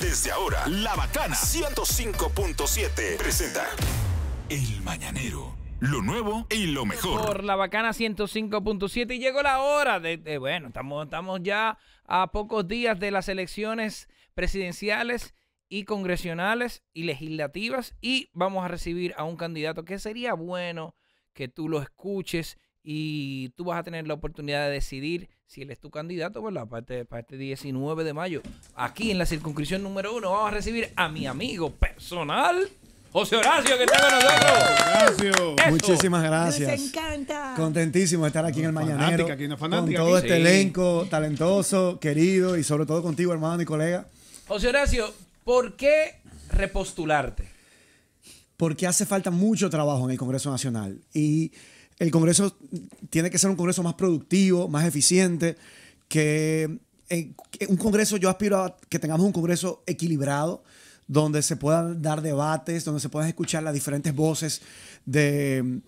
Desde ahora, La Bacana 105.7 presenta El Mañanero. Lo nuevo y lo mejor. Por la bacana 105.7 y llegó la hora de, bueno, estamos, estamos ya a pocos días de las elecciones presidenciales y congresionales y legislativas y vamos a recibir a un candidato que sería bueno que tú lo escuches y tú vas a tener la oportunidad de decidir si él es tu candidato, ¿verdad? la parte para 19 este, este de mayo, aquí en la circunscripción número uno, vamos a recibir a mi amigo personal. José Horacio, que está con nosotros. Horacio. Muchísimas gracias. Nos encanta. Contentísimo de estar aquí en el Mañanero. fanática, con todo este elenco talentoso, querido, y sobre todo contigo, hermano y colega. José Horacio, ¿por qué repostularte? Porque hace falta mucho trabajo en el Congreso Nacional. Y el Congreso tiene que ser un Congreso más productivo, más eficiente, eh, que, un Congreso, yo aspiro a que tengamos un Congreso equilibrado, donde se puedan dar debates, donde se puedan escuchar las diferentes voces de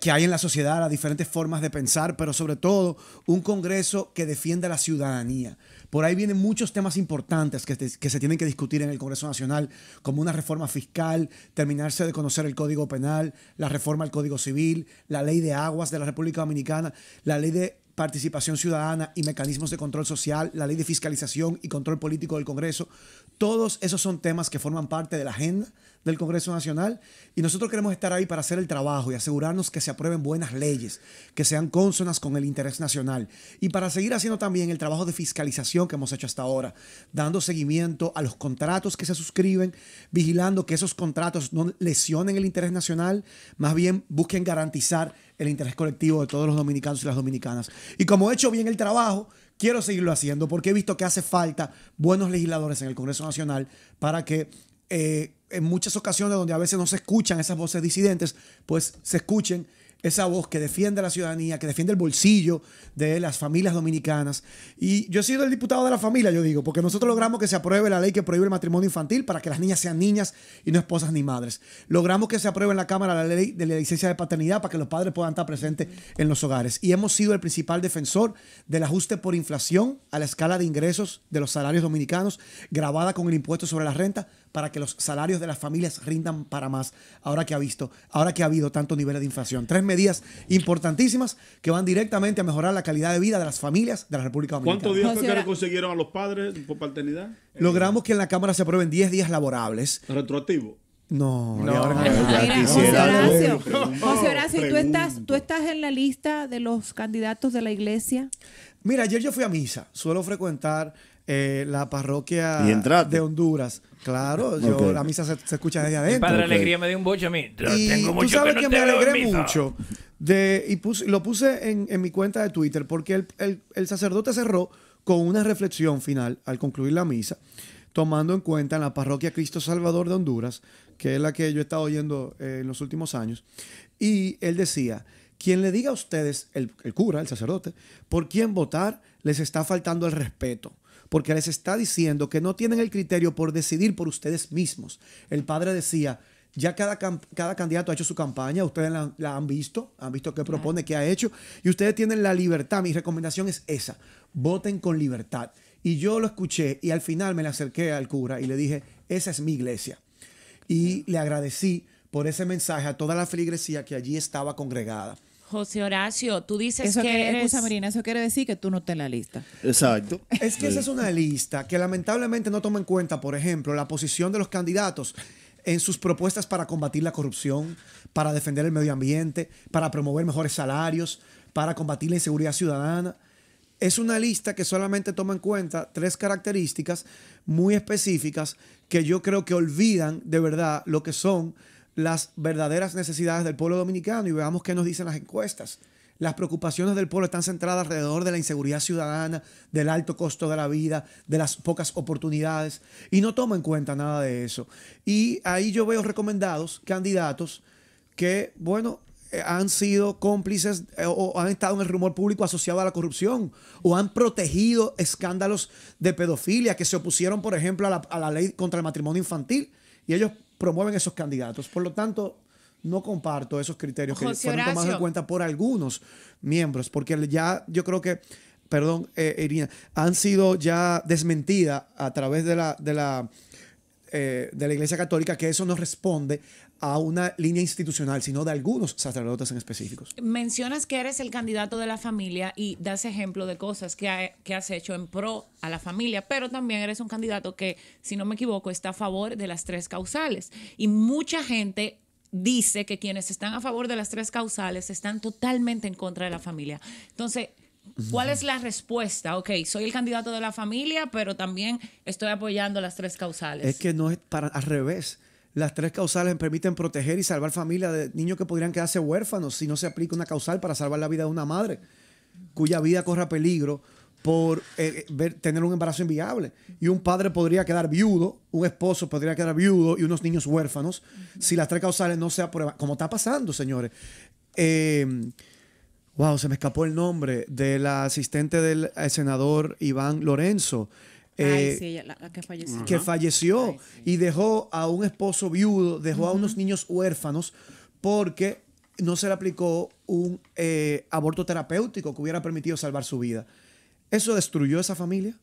que hay en la sociedad, las diferentes formas de pensar, pero sobre todo un Congreso que defienda la ciudadanía. Por ahí vienen muchos temas importantes que, se tienen que discutir en el Congreso Nacional, como una reforma fiscal, terminarse de conocer el Código Penal, la reforma al Código Civil, la ley de aguas de la República Dominicana, la ley de participación ciudadana y mecanismos de control social, la ley de fiscalización y control político del Congreso. Todos esos son temas que forman parte de la agenda del Congreso Nacional y nosotros queremos estar ahí para hacer el trabajo y asegurarnos que se aprueben buenas leyes, que sean cónsonas con el interés nacional y para seguir haciendo también el trabajo de fiscalización que hemos hecho hasta ahora, dando seguimiento a los contratos que se suscriben, vigilando que esos contratos no lesionen el interés nacional, más bien busquen garantizar el interés colectivo de todos los dominicanos y las dominicanas. Y como he hecho bien el trabajo, quiero seguirlo haciendo porque he visto que hace falta buenos legisladores en el Congreso Nacional para que eh, en muchas ocasiones donde a veces no se escuchan esas voces disidentes, pues se escuchen esa voz que defiende a la ciudadanía, que defiende el bolsillo de las familias dominicanas. Y yo he sido el diputado de la familia, yo digo, porque nosotros logramos que se apruebe la ley que prohíbe el matrimonio infantil para que las niñas sean niñas y no esposas ni madres. Logramos que se apruebe en la Cámara la ley de la licencia de paternidad para que los padres puedan estar presentes en los hogares. Y hemos sido el principal defensor del ajuste por inflación a la escala de ingresos de los salarios dominicanos, grabada con el impuesto sobre la renta para que los salarios de las familias rindan para más, ahora que ha visto, ahora que ha habido tanto nivel de inflación. Tres medidas importantísimas que van directamente a mejorar la calidad de vida de las familias de la República Dominicana. ¿Cuántos días fue que consiguieron a los padres por paternidad? Logramos que en la Cámara se aprueben 10 días laborables. Retroactivo. No, no, no. José Horacio, ¿tú, estás, ¿tú estás en la lista de los candidatos de la iglesia? Mira, ayer yo fui a misa. Suelo frecuentar eh, la parroquia de Honduras. Claro, yo, la misa se, escucha desde adentro. Para padre Alegría me dio un bocho a mí. y tengo mucho tú sabes que, me alegré mucho. De, y lo puse en, mi cuenta de Twitter porque el, el, sacerdote cerró con una reflexión final al concluir la misa, tomando en cuenta en la parroquia Cristo Salvador de Honduras, que es la que yo he estado oyendo eh, en los últimos años. Y él decía, quien le diga a ustedes, el, el cura, el sacerdote, por quién votar, les está faltando el respeto porque les está diciendo que no tienen el criterio por decidir por ustedes mismos. El padre decía, ya cada, cada candidato ha hecho su campaña, ustedes la, han visto, han visto qué propone, qué ha hecho, y ustedes tienen la libertad. Mi recomendación es esa, voten con libertad. Y yo lo escuché y al final me le acerqué al cura y le dije, esa es mi iglesia. Y le agradecí por ese mensaje a toda la feligresía que allí estaba congregada. José Horacio, tú dices que, eh, Marina, eso quiere decir que tú no estás en la lista. Exacto. Es que esa es una lista que lamentablemente no toma en cuenta, por ejemplo, la posición de los candidatos en sus propuestas para combatir la corrupción, para defender el medio ambiente, para promover mejores salarios, para combatir la inseguridad ciudadana. Es una lista que solamente toma en cuenta tres características muy específicas que yo creo que olvidan de verdad lo que son las verdaderas necesidades del pueblo dominicano y veamos qué nos dicen las encuestas. Las preocupaciones del pueblo están centradas alrededor de la inseguridad ciudadana, del alto costo de la vida, de las pocas oportunidades y no toman en cuenta nada de eso. Y ahí yo veo recomendados candidatos que, bueno, eh, han sido cómplices eh, o han estado en el rumor público asociado a la corrupción o han protegido escándalos de pedofilia que se opusieron, por ejemplo, a la, a la ley contra el matrimonio infantil. Y ellos promueven esos candidatos. Por lo tanto, no comparto esos criterios que fueron tomados en cuenta por algunos miembros, porque ya yo creo que, perdón, eh, Irina, han sido ya desmentidas a través de la, de la eh, de la Iglesia Católica que eso no responde a una línea institucional, sino de algunos sacerdotes en específicos. Mencionas que eres el candidato de la familia y das ejemplo de cosas que, has hecho en pro a la familia, pero también eres un candidato que, si no me equivoco, está a favor de las tres causales. Y mucha gente dice que quienes están a favor de las tres causales están totalmente en contra de la familia. Entonces, ¿Cuál es la respuesta? Ok, soy el candidato de la familia, pero también estoy apoyando las tres causales. Es que no es para al revés. Las tres causales permiten proteger y salvar familias de niños que podrían quedarse huérfanos si no se aplica una causal para salvar la vida de una madre cuya vida corra peligro por eh, eh, tener un embarazo inviable. Y un padre podría quedar viudo, un esposo podría quedar viudo y unos niños huérfanos si las tres causales no se aprueban, como está pasando, señores. Em, wow, se me escapó el nombre de la asistente del eh, senador Iván Lorenzo. Eh, que falleció. y dejó a un esposo viudo, dejó a unos niños huérfanos porque no se le aplicó un eh, aborto terapéutico que hubiera permitido salvar su vida. Eso destruyó esa familia.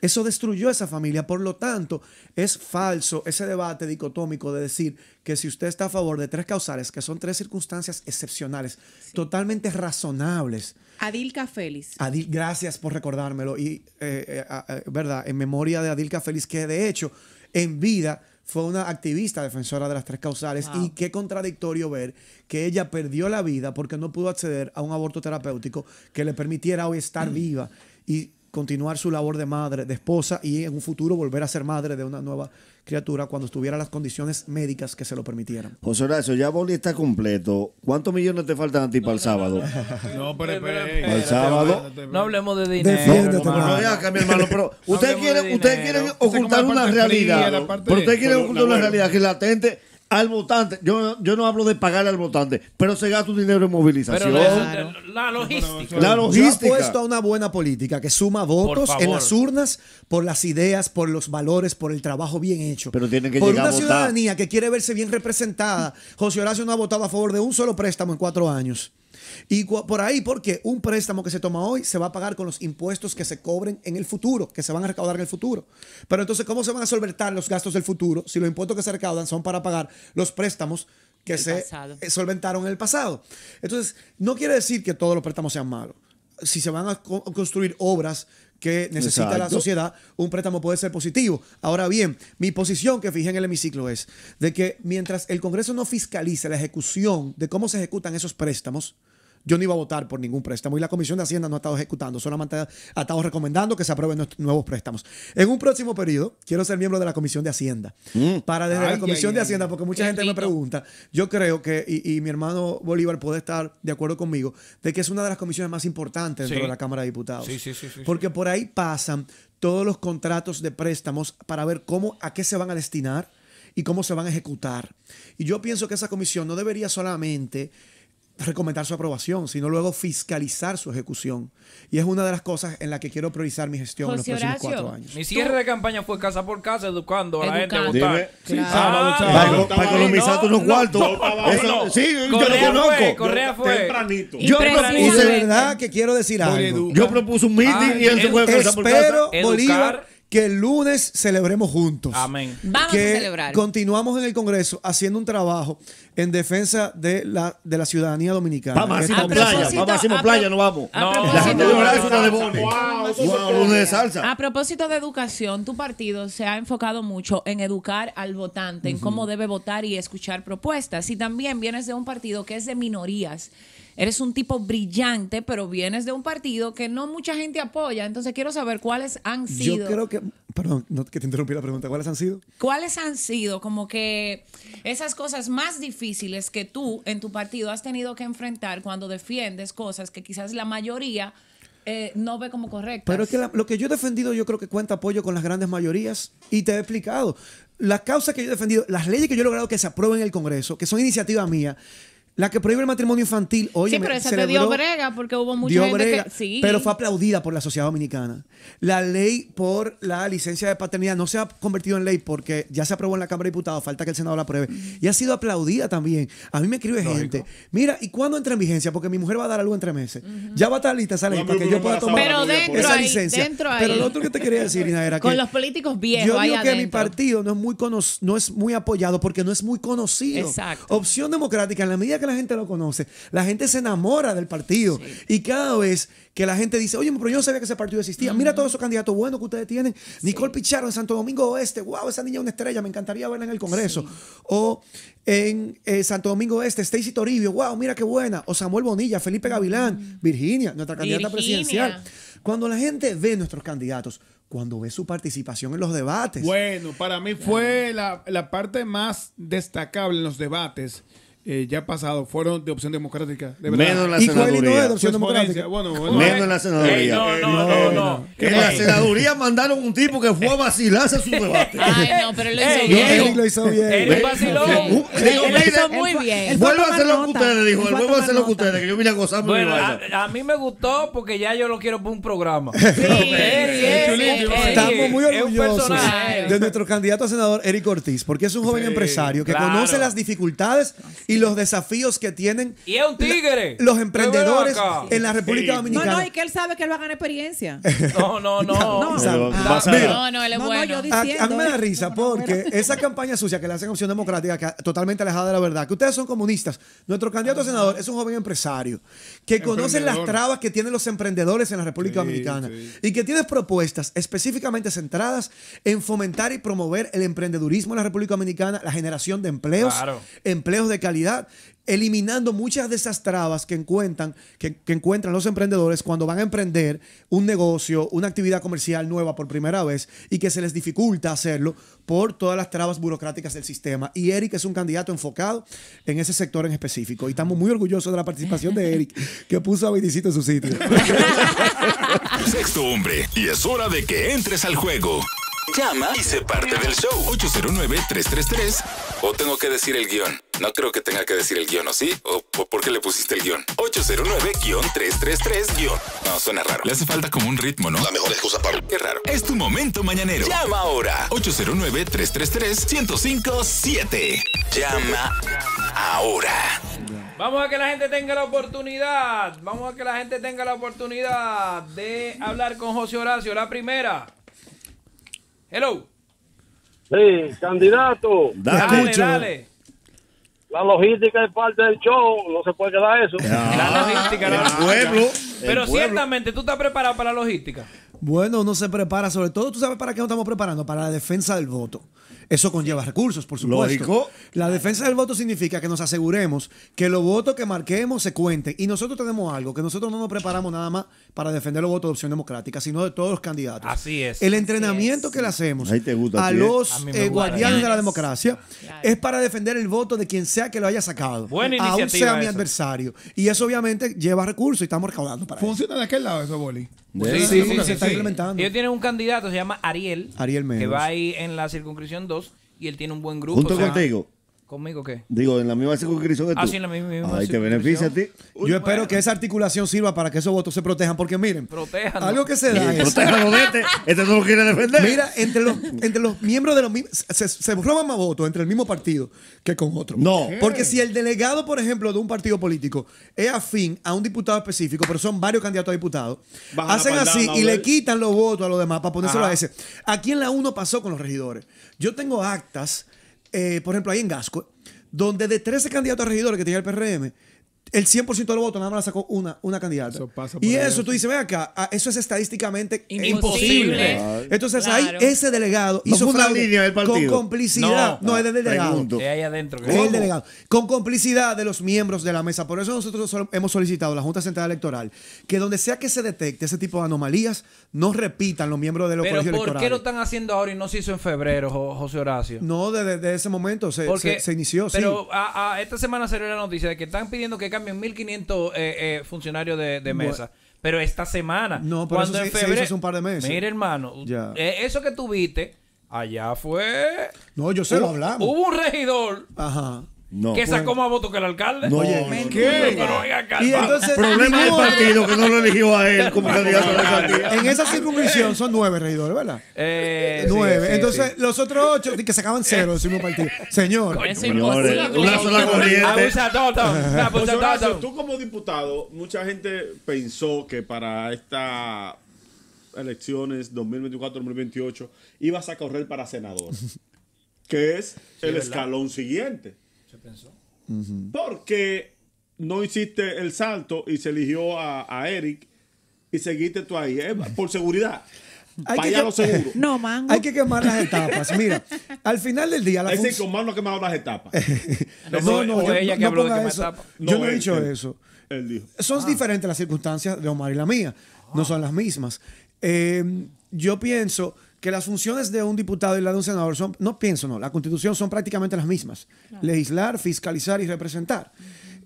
Eso destruyó esa familia. Por lo tanto, es falso ese debate dicotómico de decir que si usted está a favor de tres causales, que son tres circunstancias excepcionales, totalmente razonables. Adilka Félix. Adil, gracias por recordármelo. Y, eh, eh, eh, ¿verdad? En memoria de Adilka Félix, que de hecho, en vida fue una activista defensora de las tres causales y qué contradictorio ver que ella perdió la vida porque no pudo acceder a un aborto terapéutico que le permitiera hoy estar mm. viva. Y continuar su labor de madre, de esposa y en un futuro volver a ser madre de una nueva criatura cuando estuviera las condiciones médicas que se lo permitieran. José Horacio, ya Boli está completo. ¿Cuántos millones te faltan a ti para el sábado? No, pero Para el sábado. No hablemos de dinero. Defiéndete, ustedes quieren, usted quiere ocultar una realidad. Pero ustedes quieren ocultar una realidad que la gente al votante. Yo, yo no hablo de pagar al votante, pero se gasta un dinero en movilización. Pero la, logística. La logística. a una buena política que suma votos en las urnas por las ideas, por los valores, por el trabajo bien hecho. Pero tiene que por llegar una ciudadanía que quiere verse bien representada. José Horacio no ha votado a favor de un solo préstamo en cuatro años. Y por ahí, porque un préstamo que se toma hoy se va a pagar con los impuestos que se cobren en el futuro, que se van a recaudar en el futuro. Pero entonces, ¿cómo se van a solventar los gastos del futuro si los impuestos que se recaudan son para pagar los préstamos que se eh, solventaron en el pasado? Entonces, no quiere decir que todos los préstamos sean malos. Si se van a construir obras que necesita la sociedad, un préstamo puede ser positivo. Ahora bien, mi posición que fijé en el hemiciclo es de que mientras el Congreso no fiscalice la ejecución de cómo se ejecutan esos préstamos, yo no iba a votar por ningún préstamo y la Comisión de Hacienda no ha estado ejecutando, solamente ha, estado recomendando que se aprueben nuevos préstamos. En un próximo periodo, quiero ser miembro de la Comisión de Hacienda. Mm. Para la Comisión de Hacienda, porque mucha gente me pregunta, yo creo que, y, mi hermano Bolívar puede estar de acuerdo conmigo, de que es una de las comisiones más importantes dentro de la Cámara de Diputados. Sí, sí, sí. porque por ahí pasan todos los contratos de préstamos para ver cómo, a qué se van a destinar y cómo se van a ejecutar. Y yo pienso que esa comisión no debería solamente recomendar su aprobación, sino luego fiscalizar su ejecución. Y es una de las cosas en la que quiero priorizar mi gestión en los próximos cuatro años. Mi cierre de campaña fue casa por casa, educando a la gente a votar. Ah, para economizar unos cuartos. sí, yo lo conozco. fue. Tempranito. Yo propuse, verdad que quiero decir algo. Yo propuse un meeting y él se fue a casa por casa. Espero, Bolívar que el lunes celebremos juntos. Amén. Vamos a celebrar. Continuamos en el Congreso haciendo un trabajo en defensa de la, de la ciudadanía dominicana. Vamos, a playa, vamos, hacemos playa, no vamos. de A propósito de educación, tu partido se ha enfocado mucho en educar al votante, en cómo debe votar y escuchar propuestas. Y también vienes de un partido que es de minorías eres un tipo brillante, pero vienes de un partido que no mucha gente apoya. Entonces quiero saber cuáles han sido. Yo creo que, perdón, no, que te interrumpí la pregunta, ¿cuáles han sido? ¿Cuáles han sido como que esas cosas más difíciles que tú en tu partido has tenido que enfrentar cuando defiendes cosas que quizás la mayoría eh, no ve como correctas? Pero es que lo que yo he defendido yo creo que cuenta apoyo con las grandes mayorías y te he explicado. Las causas que yo he defendido, las leyes que yo he logrado que se aprueben en el Congreso, que son iniciativa mía, la que prohíbe el matrimonio infantil, oye, sí, pero esa dio brega porque hubo mucha pero fue aplaudida por la sociedad dominicana. La ley por la licencia de paternidad no se ha convertido en ley porque ya se aprobó en la Cámara de Diputados, falta que el Senado la apruebe. Y ha sido aplaudida también. A mí me escribe gente, mira, ¿y cuándo entra en vigencia? Porque mi mujer va a dar algo en tres meses. Ya va a estar lista esa ley para que yo pueda tomar esa licencia. pero lo otro que te quería decir, Ina, era que con los políticos viejos yo digo que mi partido no es muy no es muy apoyado porque no es muy conocido. Exacto. Opción democrática en la medida que que la gente lo conoce, la gente se enamora del partido. Y cada vez que la gente dice, oye, pero yo no sabía que ese partido existía. Mira todos esos candidatos buenos que ustedes tienen. Nicole Picharo en Santo Domingo Oeste. Wow, esa niña es una estrella. Me encantaría verla en el Congreso. O en eh, Santo Domingo Oeste, Stacy Toribio. Wow, mira qué buena. O Samuel Bonilla, Felipe Gavilán, Virginia, nuestra candidata presidencial. Cuando la gente ve nuestros candidatos, cuando ve su participación en los debates. Bueno, para mí fue la parte más destacable en los debates eh, ya pasado fueron de opción democrática. De verdad. la senaduría. la senaduría. no, no, no, En la senaduría mandaron un tipo que fue a vacilarse a su debate. Ay, no, pero lo hizo bien. Él lo hizo bien. Él vaciló. lo hizo muy bien. Vuelvo a hacer lo que ustedes, dijo. Vuelvo a hacer que ustedes, que yo vine a gozar. a mí me gustó porque ya yo lo quiero por un programa. Estamos muy orgullosos de nuestro candidato a senador, Eric Ortiz, porque es un joven empresario que conoce las dificultades y los desafíos que tienen los emprendedores en la República Dominicana. No, no, y que él sabe que él va a ganar experiencia. no, no, no. No, no, no, él es Yo diciendo, a, risa porque esa campaña sucia que le hacen Opción Democrática, que, totalmente alejada de la verdad, que ustedes son comunistas. Nuestro candidato a senador es un joven empresario que conoce las trabas que tienen los emprendedores en la República Dominicana y que tiene propuestas específicamente centradas en fomentar y promover el emprendedurismo en la República Dominicana, la generación de empleos, empleos de calidad eliminando muchas de esas trabas que encuentran, que, encuentran los emprendedores cuando van a emprender un negocio, una actividad comercial nueva por primera vez y que se les dificulta hacerlo por todas las trabas burocráticas del sistema. Y Eric es un candidato enfocado en ese sector en específico. Y estamos muy orgullosos de la participación de Eric, que puso a en su sitio. Sexto hombre, y es hora de que entres al juego. Llama y se parte del show. 809-333. O tengo que decir el guión. No creo que tenga que decir el guión, ¿o sí? ¿O, por qué le pusiste el guión? 809-333- guión. No, suena raro. Le hace falta como un ritmo, ¿no? La mejor excusa para... Qué raro. Es tu momento mañanero. Llama ahora. 809-333-1057. Llama ahora. Vamos a que la gente tenga la oportunidad. Vamos a que la gente tenga la oportunidad de hablar con José Horacio. La primera. Hello. Sí, candidato. Dale, dale. La logística es parte del show, no se puede quedar eso. la logística, parte Pueblo, Pero ciertamente, ¿tú estás preparado para la logística? Bueno, uno se prepara, sobre todo, ¿tú sabes para qué nos estamos preparando? Para la defensa del voto. Eso conlleva recursos, por supuesto. Lógico. La defensa del voto significa que nos aseguremos que los votos que marquemos se cuenten. Y nosotros tenemos algo, que nosotros no nos preparamos nada más para defender los votos de opción democrática, sino de todos los candidatos. Así es. El entrenamiento que le hacemos a ¿eh? los eh, guardianes de la democracia es para defender el voto de quien sea que lo haya sacado. Bueno, aún sea mi adversario. Y eso obviamente lleva recursos y estamos recaudando para ¿Funciona eso. ¿Funciona de aquel lado eso, Boli? yo pues sí, sí, se está implementando. Ellos tienen un candidato, se llama Ariel. Ariel Que va ahí en la circunscripción 2 y él tiene un buen grupo. Junto contigo. ¿Conmigo qué? Digo, en la misma circunscripción que ah, tú. Ah, sí, en la misma, misma Ahí te beneficia a ti. Yo espero que esa articulación sirva para que esos votos se protejan, porque miren, Protejan. algo que se da es... Protejan los este, este no lo quiere defender. Mira, entre los, entre los miembros de los mismos... Se, roban más votos entre el mismo partido que con otro. No. Porque si el delegado, por ejemplo, de un partido político es afín a un diputado específico, pero son varios candidatos a diputados, hacen así y le quitan los votos a los demás para ponérselo a ese. Aquí en la 1 pasó con los regidores. Yo tengo actas eh, por ejemplo, ahí en Gasco, donde de 13 candidatos a regidores que tenía el PRM, el 100% de los votos nada más la sacó una, una candidata. y eso, tú dices, ven acá, ah, eso es estadísticamente imposible. Entonces ahí ese delegado hizo una línea del partido. con complicidad. No, es del delegado. Es ahí adentro. El delegado. Con complicidad de los miembros de la mesa. Por eso nosotros hemos solicitado a la Junta Central Electoral que donde sea que se detecte ese tipo de anomalías, no repitan los miembros de los Pero colegios ¿por ¿Por qué lo están haciendo ahora y no se hizo en febrero, José Horacio? No, desde ese momento se, se, inició. Pero a, ah, ah, esta semana salió la noticia de que están pidiendo que cambie 1.500 eh, eh, funcionarios de, mesa. Pero esta semana, cuando en febrero, se un par de meses. Mira, hermano, eh, eso que tuviste allá fue. No, yo se lo hablamos. Hubo un regidor Ajá. ¿Qué que sacó más votos que el alcalde. No, oye, ¿qué? y entonces, problema del partido que no lo eligió a él como candidato a En esa circunscripción son nueve regidores, ¿verdad? Eh, nueve. entonces, los otros ocho que sacaban cero del mismo partido. Señor, pues, una sola corriente. tú como diputado, mucha gente pensó que para estas elecciones 2024-2028 ibas a correr para senador, que es el escalón siguiente pensó. Porque no hiciste el salto y se eligió a, Eric y seguiste tú ahí, eh, por seguridad. Hay que Lo seguro. No, man. Hay que quemar las etapas. Mira, al final del día. La es decir, con no ha quemado las etapas. no, no, no, no, eso. he dicho eso. Él dijo. Son ah. diferentes las circunstancias de Omar y la mía. No son las mismas. Eh, yo pienso que las funciones de un diputado y la de un senador son, no pienso, no, la constitución son prácticamente las mismas. Legislar, fiscalizar y representar.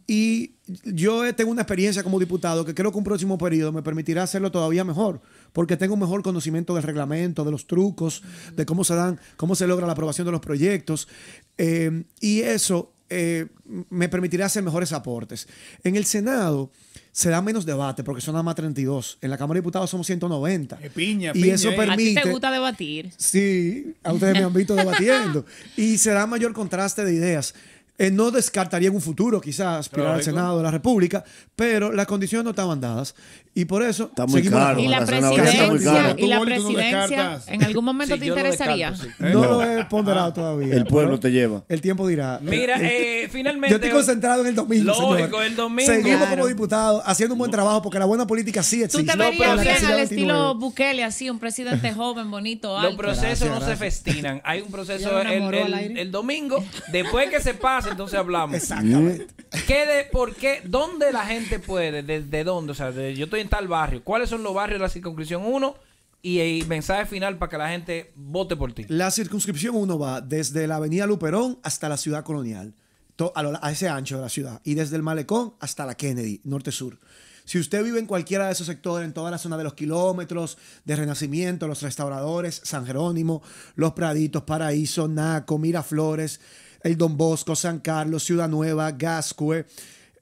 Y yo eh, tengo una experiencia como diputado que creo que un próximo periodo me permitirá hacerlo todavía mejor, porque tengo un mejor conocimiento del reglamento, de los trucos, de cómo se dan, cómo se logra la aprobación de los proyectos. Eh, y eso eh, me permitirá hacer mejores aportes. En el Senado se da menos debate porque son nada más 32. En la Cámara de Diputados somos 190. piña, y eso eh. ¿A ti te gusta debatir? Sí, a ustedes me han visto debatiendo. Y se da mayor contraste de ideas. Eh, no descartaría en un futuro quizás aspirar al Senado de la República, pero las condiciones no estaban dadas. Y por eso está muy seguimos caro, y la, presidencia, y la presidencia en algún momento te interesaría. No, lo he ponderado ah. todavía. El pueblo te lleva. El tiempo dirá. Mira, eh, finalmente. Eh, yo estoy concentrado en el domingo. Lógico, el domingo. Seguimos como diputados haciendo un buen trabajo porque la buena política sí existe. Tú te verías bien al estilo Bukele, así, un presidente joven, bonito. Alto. Los procesos no se festinan. Hay un proceso el, el domingo, después que se pasa entonces hablamos. Exactamente. ¿Qué de, ¿Por qué? ¿Dónde la gente puede? ¿Desde dónde? O sea, yo estoy en tal barrio. ¿Cuáles son los barrios de la circunscripción 1? Y, el eh, mensaje final para que la gente vote por ti. La circunscripción 1 va desde la avenida Luperón hasta la ciudad colonial. a, a ese ancho de la ciudad. Y desde el Malecón hasta la Kennedy, norte-sur. Si usted vive en cualquiera de esos sectores, en toda la zona de los kilómetros, de Renacimiento, los restauradores, San Jerónimo, los Praditos, Paraíso, Naco, Miraflores, el Don Bosco, San Carlos, Ciudad Nueva, Gascue,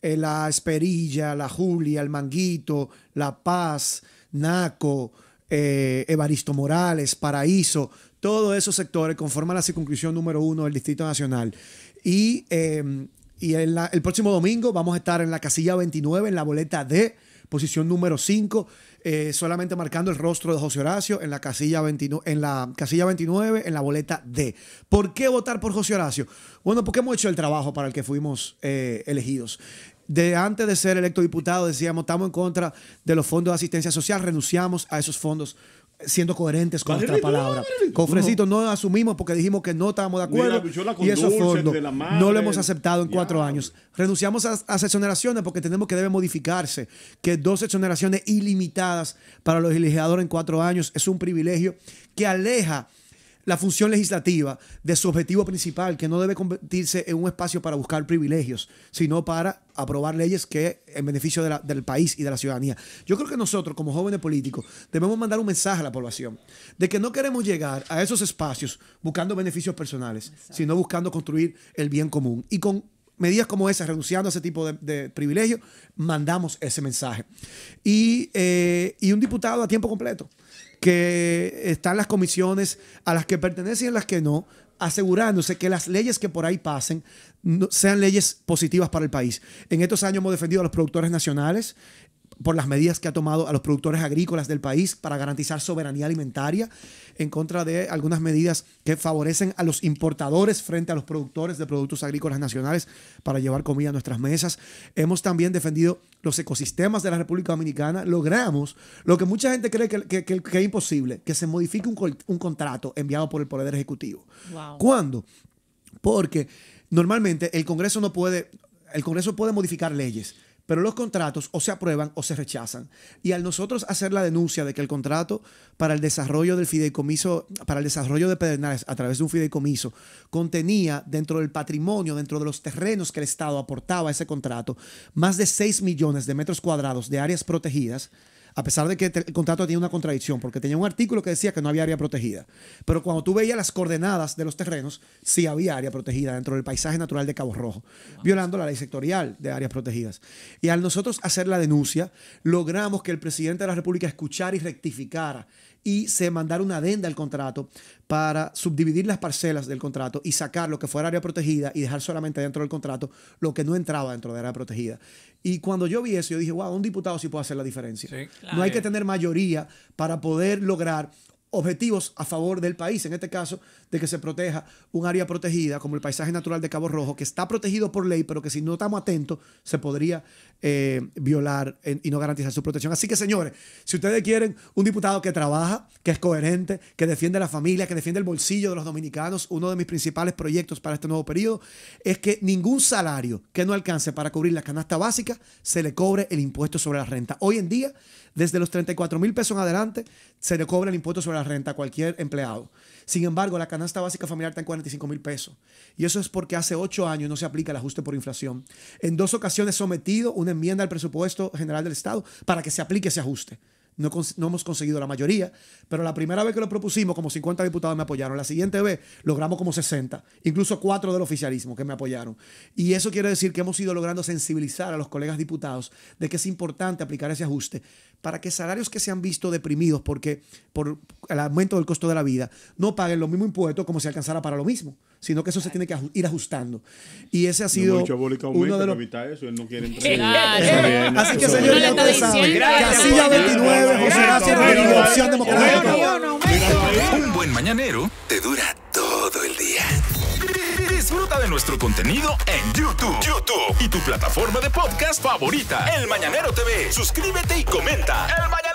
eh, la Esperilla, la Julia, el Manguito, La Paz, Naco, eh, Evaristo Morales, Paraíso, todos esos sectores conforman la circunscripción número uno del Distrito Nacional. Y, eh, el próximo domingo vamos a estar en la casilla 29, en la boleta de posición número 5, eh, solamente marcando el rostro de José Horacio en la, casilla 29, en la casilla 29, en la boleta D. ¿Por qué votar por José Horacio? Bueno, porque hemos hecho el trabajo para el que fuimos eh, elegidos de antes de ser electo diputado decíamos estamos en contra de los fondos de asistencia social, renunciamos a esos fondos siendo coherentes con nuestra palabra. Cofrecito, no. asumimos porque dijimos que no estábamos de acuerdo y eso fondo, no lo hemos aceptado en cuatro años. Renunciamos a, exoneraciones porque tenemos que debe modificarse, que dos exoneraciones ilimitadas para los legisladores en cuatro años es un privilegio que aleja la función legislativa de su objetivo principal, que no debe convertirse en un espacio para buscar privilegios, sino para aprobar leyes que en beneficio del país y de la ciudadanía. Yo creo que nosotros, como jóvenes políticos, debemos mandar un mensaje a la población de que no queremos llegar a esos espacios buscando beneficios personales, sino buscando construir el bien común. Y con medidas como esas, renunciando a ese tipo de, privilegios, mandamos ese mensaje. Y, eh, y un diputado a tiempo completo que están las comisiones a las que pertenecen y a las que no, asegurándose que las leyes que por ahí pasen sean leyes positivas para el país. En estos años hemos defendido a los productores nacionales, por las medidas que ha tomado a los productores agrícolas del país para garantizar soberanía alimentaria, en contra de algunas medidas que favorecen a los importadores frente a los productores de productos agrícolas nacionales para llevar comida a nuestras mesas. Hemos también defendido los ecosistemas de la República Dominicana. Logramos lo que mucha gente cree que, es imposible, que se modifique un, contrato enviado por el Poder Ejecutivo. ¿Cuándo? Porque normalmente el Congreso no puede, el Congreso puede modificar leyes, pero los contratos o se aprueban o se rechazan. Y al nosotros hacer la denuncia de que el contrato para el desarrollo del fideicomiso, para el desarrollo de Pedernales a través de un fideicomiso, contenía dentro del patrimonio, dentro de los terrenos que el Estado aportaba a ese contrato, más de 6 millones de metros cuadrados de áreas protegidas, a pesar de que el contrato tenía una contradicción, porque tenía un artículo que decía que no había área protegida. Pero cuando tú veías las coordenadas de los terrenos, sí había área protegida dentro del paisaje natural de Cabo Rojo, violando la ley sectorial de áreas protegidas. Y al nosotros hacer la denuncia, logramos que el presidente de la República escuchara y rectificara y se mandara una adenda al contrato para subdividir las parcelas del contrato y sacar lo que fuera área protegida y dejar solamente dentro del contrato lo que no entraba dentro de área protegida. Y cuando yo vi eso, yo dije, wow, un diputado sí puede hacer la diferencia. No hay que tener mayoría para poder lograr objetivos a favor del país, en este caso, de que se proteja un área protegida como el paisaje natural de Cabo Rojo, que está protegido por ley, pero que si no estamos atentos se podría eh, violar y no garantizar su protección. Así que, señores, si ustedes quieren un diputado que trabaja, que es coherente, que defiende la familia, que defiende el bolsillo de los dominicanos, uno de mis principales proyectos para este nuevo periodo es que ningún salario que no alcance para cubrir la canasta básica se le cobre el impuesto sobre la renta. Hoy en día, desde los 34 mil pesos en adelante, se le cobra el impuesto sobre la renta a cualquier empleado. Sin embargo, la canasta básica familiar está en 45 mil pesos. Y eso es porque hace ocho años no se aplica el ajuste por inflación. En dos ocasiones sometido una enmienda al presupuesto general del Estado para que se aplique ese ajuste. No, hemos conseguido la mayoría, pero la primera vez que lo propusimos, como 50 diputados me apoyaron. La siguiente vez logramos como 60, incluso cuatro del oficialismo que me apoyaron. Y eso quiere decir que hemos ido logrando sensibilizar a los colegas diputados de que es importante aplicar ese ajuste para que salarios que se han visto deprimidos porque por el aumento del costo de la vida no paguen los mismos impuestos como si alcanzara para lo mismo sino que eso se tiene que ir ajustando. Y ese ha sido uno de los... eso, él no quiere entrar. Así que, señor ya ustedes saben, casilla 29, José Gracias, Rodríguez, Opción Democrática. Un buen mañanero te dura todo el día. Disfruta de nuestro contenido en YouTube. YouTube y tu plataforma de podcast favorita, El Mañanero TV. Suscríbete y comenta. El Mañanero